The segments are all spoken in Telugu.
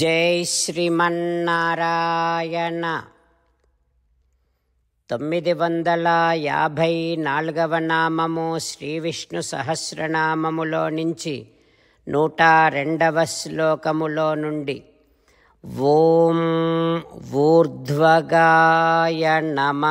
జై శ్రీమన్నారాయణ తొమ్మిది వందల యాభై నాలుగవ నామము శ్రీ విష్ణు సహస్రనామములో నుంచి నూట రెండవ శ్లోకములో నుండి ఓం ఊర్ధ్వగాయ నమ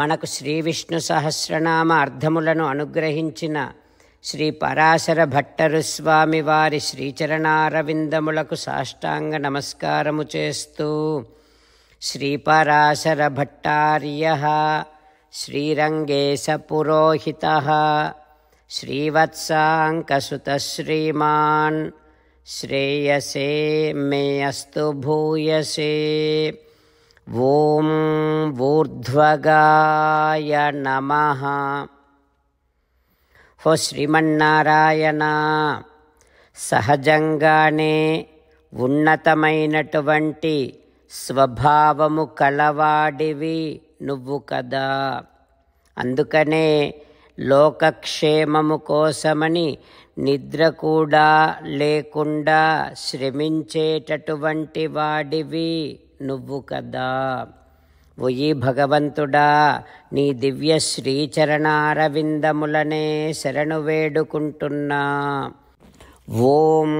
మనకు శ్రీ విష్ణు సహస్రనామ అర్థములను అనుగ్రహించిన శ్రీ పరాశర భట్టరు స్వామి వారి శ్రీచరణారవిందములకు సాష్టాంగ నమస్కారము చేస్తూ శ్రీ పరాశర భట్టార్య శ్రీరంగే సపురోహిత శ్రీవత్సాంకసుత శ్రేయసే మే అస్తు భూయసే ॐ ऊर्ध्वगाय नमः ఓ శ్రీమన్నారాయణ సహజంగానే ఉన్నతమైనటువంటి స్వభావము కలవాడివి నువ్వు కదా అందుకనే లోకక్షేమము కోసమని నిద్ర కూడా లేకుండా శ్రమించేటటువంటి వాడివి నువ్వు కదా ఒయి భగవంతుడా నీ దివ్య శ్రీచరణారవిందములనే శరణు వేడుకుంటున్నా ఓం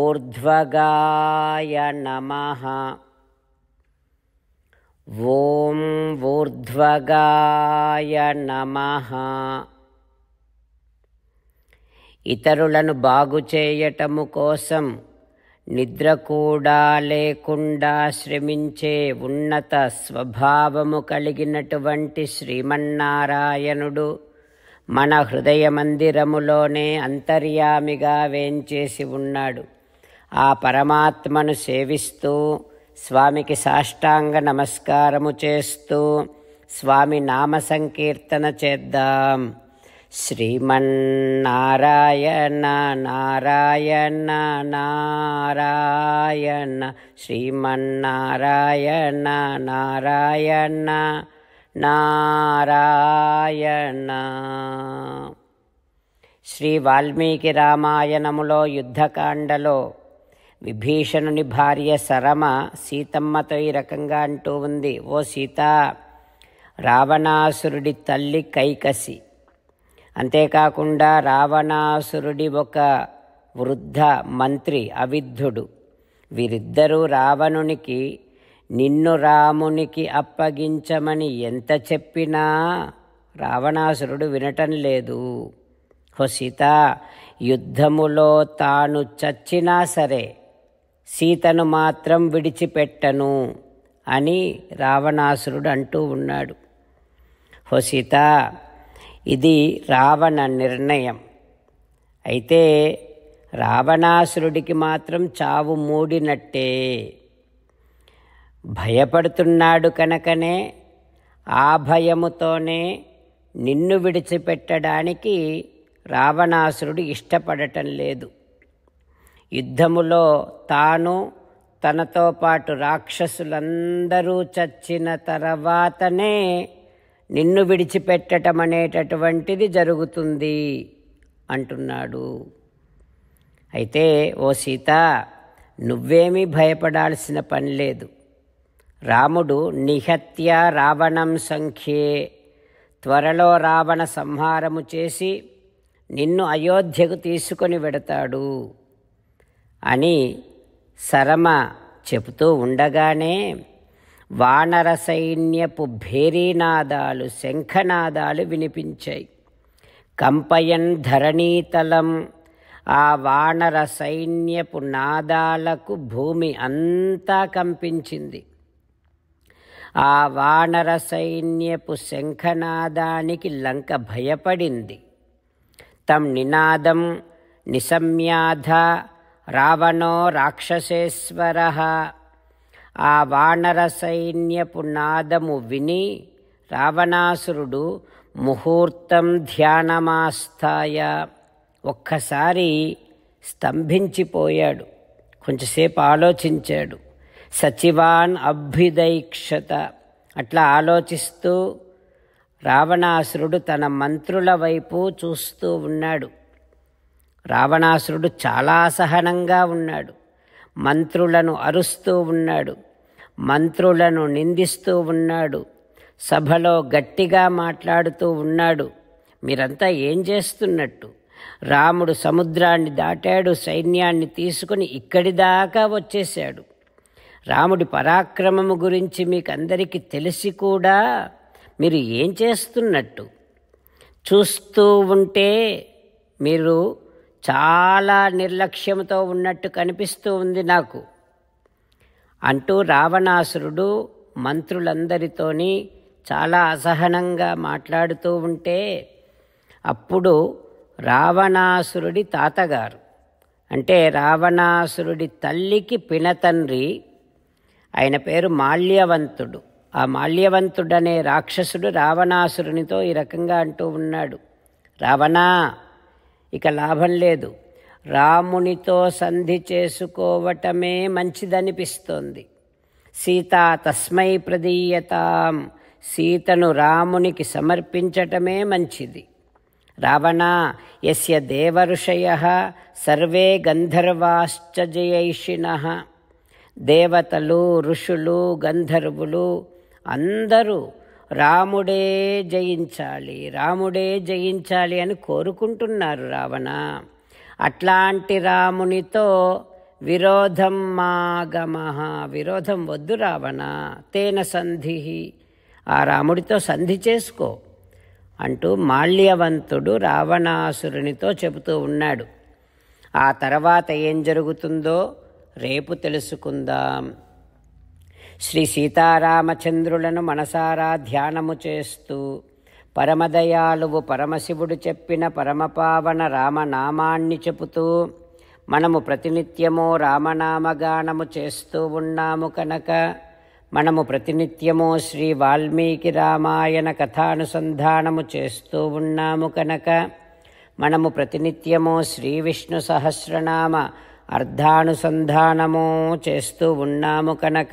ఊర్ధ్వగాయ నమ ఓం ఊర్ధ్వగాయ నమ ఇతరులను బాగు చేయటము కోసం నిద్ర కూడా లేకుండా శ్రమించే ఉన్నత స్వభావము కలిగినటువంటి శ్రీమన్నారాయణుడు మన హృదయ మందిరములోనే అంతర్యామిగా వేంచేసి ఉన్నాడు ఆ పరమాత్మను సేవిస్తూ స్వామికి సాష్టాంగ నమస్కారము చేస్తూ స్వామి నామ సంకీర్తన చేద్దాం శ్రీమన్నారాయణ నారాయణ నారాయణ శ్రీమన్నారాయణ నారాయణ నారాయణ శ్రీ వాల్మీకి రామాయణములో యుద్ధకాండలో విభీషణుని భార్య సరమ సీతమ్మతో ఈ రకంగా అంటూ ఉంది ఓ సీత రావణాసురుడి తల్లి కైకసి అంతేకాకుండా రావణాసురుడి ఒక వృద్ధ మంత్రి అవిద్ధుడు వీరిద్దరూ రావణునికి నిన్ను రామునికి అప్పగించమని ఎంత చెప్పినా రావణాసురుడు వినటం లేదు హో సీత యుద్ధములో తాను చచ్చినా సరే సీతను మాత్రం విడిచిపెట్టను అని రావణాసురుడు అంటూ ఉన్నాడు హో సీత ఇది రావణ నిర్ణయం అయితే రావణాసురుడికి మాత్రం చావు మూడినట్టే భయపడుతున్నాడు కనుకనే ఆ భయముతోనే నిన్ను విడిచిపెట్టడానికి రావణాసురుడు ఇష్టపడటం లేదు యుద్ధములో తాను తనతో పాటు రాక్షసులందరూ చచ్చిన తర్వాతనే నిన్ను విడిచిపెట్టడం అనేటటువంటిది జరుగుతుంది అంటున్నాడు అయితే ఓ సీత నువ్వేమీ భయపడాల్సిన పని లేదు రాముడు నిహత్య రావణం సంఖ్యే త్వరలో రావణ సంహారము చేసి నిన్ను అయోధ్యకు తీసుకొని వెడతాడు అని సరమ చెబుతూ ఉండగానే వానర సైన్యపు భేరీనాదాలు శంఖనాదాలు వినిపించాయి కంపయన్ ధరణీతలం ఆ వానర సైన్యపు నాదాలకు భూమి అంతా కంపించింది ఆ వానర సైన్యపు శంఖనాదానికి లంక భయపడింది తమ్ నినాదం నిసమ్యాధ రావణో రాక్షసేశ్వర ఆ వానర సైన్యపు నాదము విని రావణాసురుడు ముహూర్తం ధ్యానమాస్థాయ ఒక్కసారి స్తంభించిపోయాడు కొంచెంసేపు ఆలోచించాడు సచివాన్ అభ్యుదైక్షత అట్లా ఆలోచిస్తూ రావణాసురుడు తన మంత్రుల వైపు చూస్తూ ఉన్నాడు రావణాసురుడు చాలా అసహనంగా ఉన్నాడు మంత్రులను అరుస్తూ ఉన్నాడు మంత్రులను నిందిస్తూ ఉన్నాడు సభలో గట్టిగా మాట్లాడుతూ ఉన్నాడు మీరంతా ఏం చేస్తున్నట్టు రాముడు సముద్రాన్ని దాటాడు సైన్యాన్ని తీసుకుని ఇక్కడి దాకా వచ్చేశాడు రాముడి పరాక్రమము గురించి మీకు అందరికీ తెలిసి కూడా మీరు ఏం చేస్తున్నట్టు చూస్తూ ఉంటే మీరు చాలా నిర్లక్ష్యంతో ఉన్నట్టు కనిపిస్తూ ఉంది నాకు అంటూ రావణాసురుడు మంత్రులందరితోని చాలా అసహనంగా మాట్లాడుతూ ఉంటే అప్పుడు రావణాసురుడి తాతగారు అంటే రావణాసురుడి తల్లికి పినతండ్రి ఆయన పేరు మాల్యవంతుడు ఆ మాల్యవంతుడనే రాక్షసుడు రావణాసురునితో ఈ రకంగా అంటూ ఉన్నాడు రావణా ఇక లాభం లేదు రామునితో సంధి చేసుకోవటమే మంచిదనిపిస్తోంది సీత తస్మై ప్రదీయతాం సీతను రామునికి సమర్పించటమే మంచిది రావణ ఎస్య దేవఋషయ సర్వే గంధర్వాశ్చయైషిణ దేవతలు ఋషులు గంధర్వులు అందరూ రాముడే జయించాలి రాముడే జయించాలి అని కోరుకుంటున్నారు రావణ అట్లాంటి రామునితో విరోధం మాగమ విరోధం వద్దు రావణ తేన సంధి ఆ రాముడితో సంధి చేసుకో అంటూ మాల్యవంతుడు రావణాసురునితో చెబుతూ ఉన్నాడు ఆ తర్వాత ఏం జరుగుతుందో రేపు తెలుసుకుందాం శ్రీ సీతారామచంద్రులను మనసారా ధ్యానము చేస్తూ పరమదయాలువు పరమశివుడు చెప్పిన పరమపావన రామనామాన్ని చెబుతూ మనము ప్రతినిత్యము రామనామగానము చేస్తూ ఉన్నాము కనుక మనము ప్రతినిత్యము శ్రీ వాల్మీకి రామాయణ కథానుసంధానము చేస్తూ ఉన్నాము కనుక మనము ప్రతినిత్యము శ్రీ విష్ణు సహస్రనామ అర్ధానుసంధానము చేస్తూ ఉన్నాము కనుక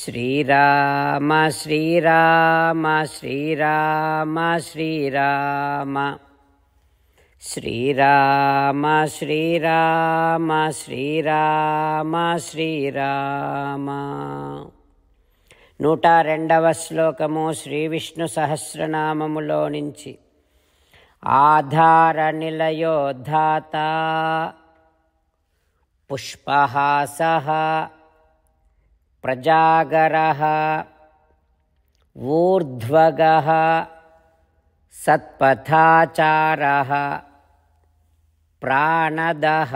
శ్రీరామ శ్రీరామ శ్రీరామ శ్రీరామ శ్రీరామ శ్రీరామ శ్రీరామ శ్రీరామ నూట రెండవ శ్లోకము శ్రీ విష్ణు సహస్రనామములో నుంచి ఆధార నిలయోధాత పుష్పహాస प्रजागरः ऊर्ध्वगः सत्पथाचारणद प्राणदः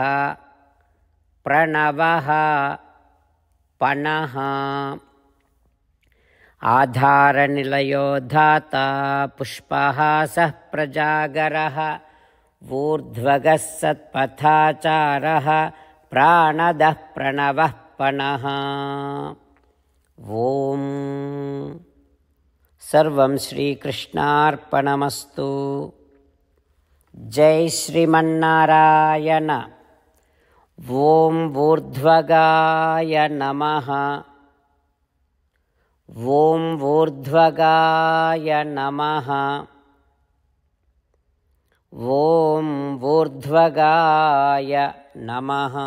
प्रणवः पणः आधारनिलयो धाता पुष्पः सः प्रजागरः ऊर्ध्वगः सत्पथाचारः ॐ सर्वं श्रीकृष्णार्पणमस्तु जय ॐ ऊर्ध्वगाय नमः ॐ ऊर्ध्वगाय नमः ॐ ऊर्ध्वगाय नमः